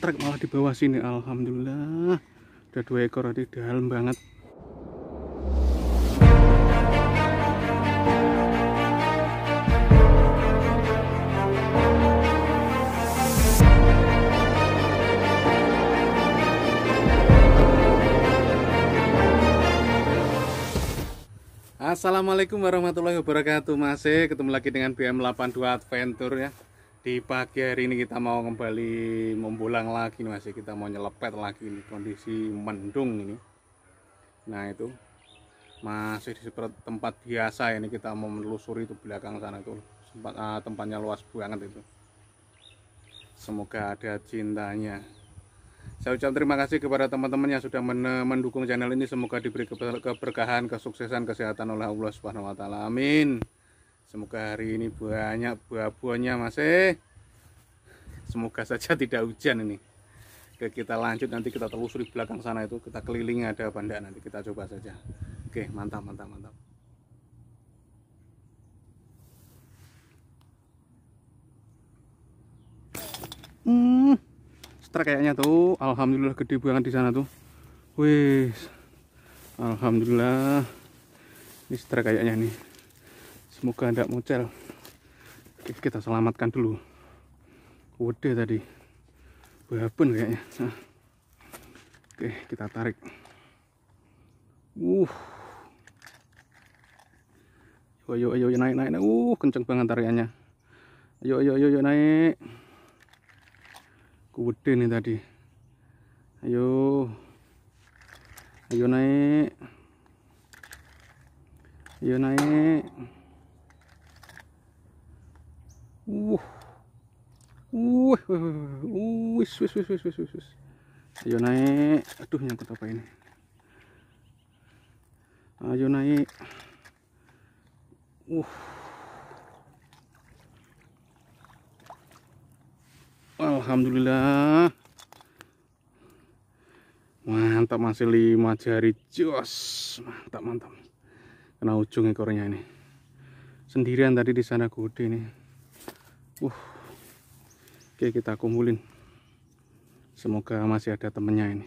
trek malah di bawah sini Alhamdulillah ada dua ekor tadi dalam banget Assalamualaikum warahmatullahi wabarakatuh Masih e. ketemu lagi dengan BM82 Adventure ya di pagi hari ini kita mau kembali membulang lagi nih masih kita mau nyelepet lagi nih kondisi mendung ini nah itu masih di tempat biasa ini kita mau menelusuri itu belakang sana itu tempat ah, tempatnya luas banget itu semoga ada cintanya saya ucap terima kasih kepada teman-teman yang sudah mendukung channel ini semoga diberi keberkahan kesuksesan kesehatan oleh Allah Subhanahu wa taala amin Semoga hari ini banyak buah-buahnya Mas eh. Semoga saja tidak hujan ini. Oke, kita lanjut nanti kita telusuri belakang sana itu kita keliling ada apa nanti kita coba saja. Oke, mantap mantap mantap. Hmm, Setelah kayaknya tuh. Alhamdulillah gede banget di sana tuh. Wih, alhamdulillah. Ini setelah kayaknya nih semoga tidak muncul Oke, kita selamatkan dulu wede tadi berapun kayaknya Oke kita tarik uh ayo ayo, ayo naik naik naik uh kenceng banget tariannya ayo ayo ayo, naik kuwede nih tadi ayo ayo naik ayo naik Uh. Uh, Ayo naik. Aduh nyangkut apa ini? Ayo naik. Uh. Alhamdulillah. Mantap masih lima jari jos. Mantap mantap. Kena ujung ekornya ini. Sendirian tadi di sana gede nih uh oke kita kumpulin semoga masih ada temennya ini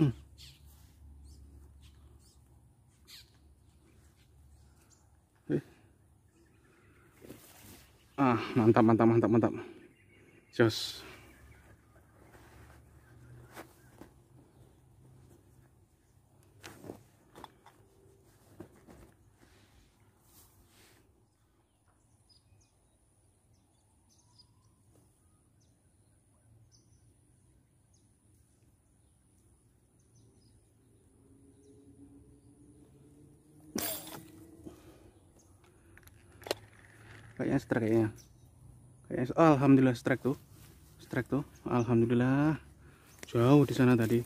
hmm. eh. ah mantap mantap mantap mantap jos kayaknya strike kayaknya kayaknya oh, alhamdulillah strike tuh strike tuh alhamdulillah jauh di sana tadi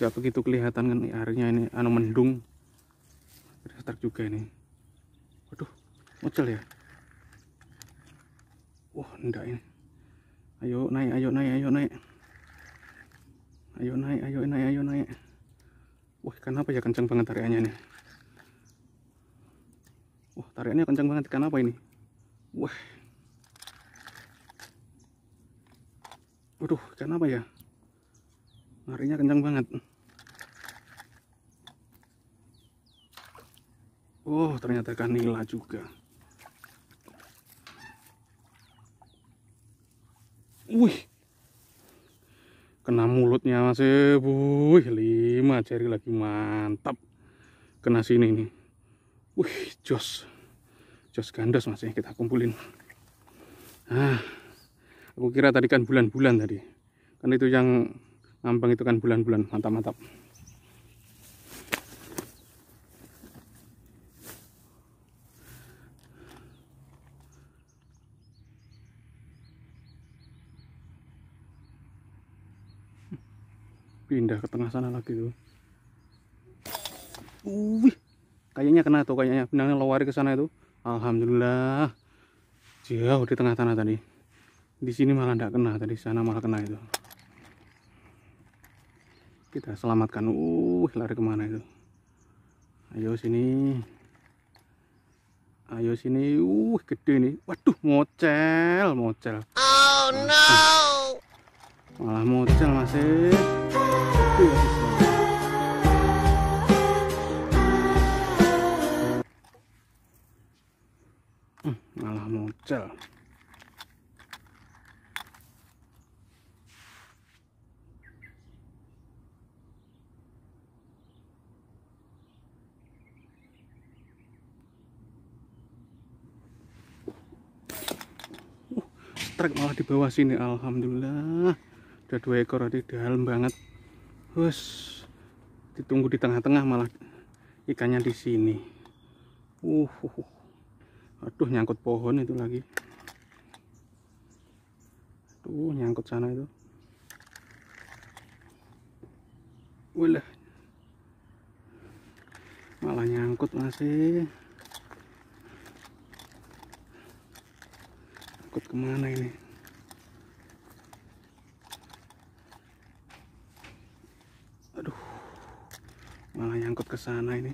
nggak begitu kelihatan kan airnya ini anu mendung strike juga ini waduh muncul ya wah enggak ini ayo naik ayo naik ayo naik ayo naik ayo naik ayo naik wah kenapa ya kencang banget tariannya nih wah tariannya kencang banget kenapa ini wah waduh ikan apa ya Larinya kencang banget oh ternyata ikan nila juga wih kena mulutnya masih. wih lima jari lagi mantap kena sini nih wih jos jos gandos masih ya, kita kumpulin nah aku kira tadi kan bulan-bulan tadi kan itu yang ngambang itu kan bulan-bulan mantap-mantap pindah ke tengah sana lagi tuh. Wih, kayaknya kena tuh kayaknya benangnya lowari ke sana itu. Alhamdulillah jauh di tengah tanah tadi di sini malah tidak kena tadi sana malah kena itu kita selamatkan uh lari kemana itu ayo sini ayo sini uh gede nih waduh mocel mocel oh no malah mocel masih Uh. Hmm, malah muncul uh, trek malah di bawah sini alhamdulillah ada dua ekor tadi dalam banget terus ditunggu di tengah-tengah malah ikannya di sini uh, uh, uh aduh nyangkut pohon itu lagi tuh nyangkut sana itu Wih malah nyangkut masih nyangkut kemana ini aduh malah nyangkut ke sana ini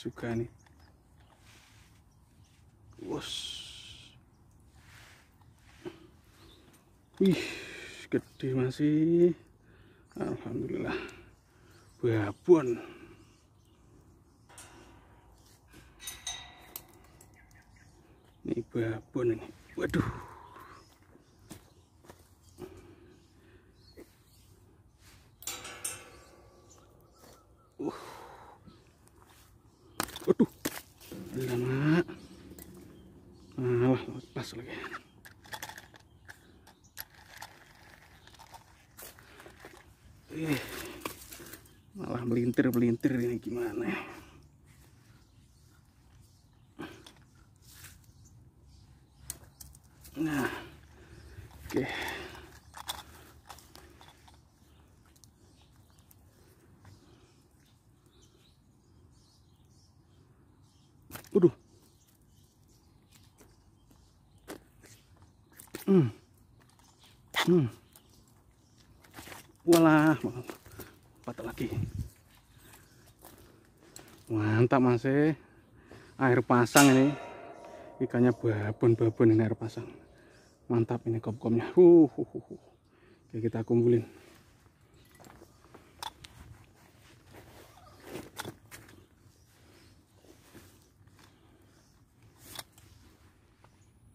suka nih Wos. Wih, gede masih. Alhamdulillah. Babon. Ini babon ini. Waduh. malah melintir melintir ini gimana ya? nah oke okay. Waduh. Hmm. Hmm walah patah lagi mantap masih eh. air pasang ini ikannya babon-babon ini air pasang mantap ini kop-kopnya uh, uh, uh, Oke, kita kumpulin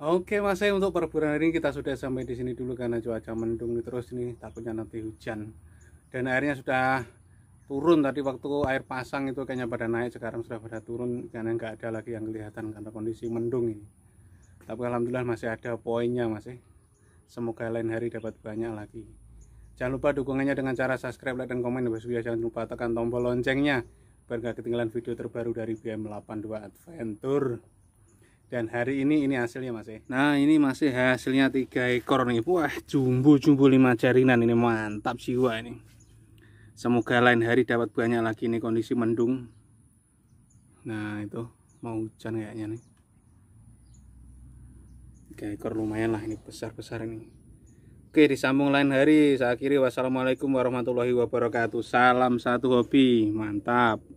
Oke Mas saya untuk perburuan hari ini kita sudah sampai di sini dulu karena cuaca mendung terus ini takutnya nanti hujan dan airnya sudah turun tadi waktu air pasang itu kayaknya pada naik sekarang sudah pada turun karena nggak ada lagi yang kelihatan karena kondisi mendung ini tapi alhamdulillah masih ada poinnya masih eh. semoga lain hari dapat banyak lagi jangan lupa dukungannya dengan cara subscribe like dan komen ya jangan lupa tekan tombol loncengnya biar nggak ketinggalan video terbaru dari BM82 Adventure dan hari ini ini hasilnya masih eh? nah ini masih hasilnya tiga ekor nih wah jumbo-jumbo lima jaringan ini mantap jiwa ini semoga lain hari dapat banyak lagi ini kondisi mendung nah itu mau hujan kayaknya nih tiga ekor lumayan lah ini besar-besar ini oke disambung lain hari saya akhiri wassalamualaikum warahmatullahi wabarakatuh salam satu hobi mantap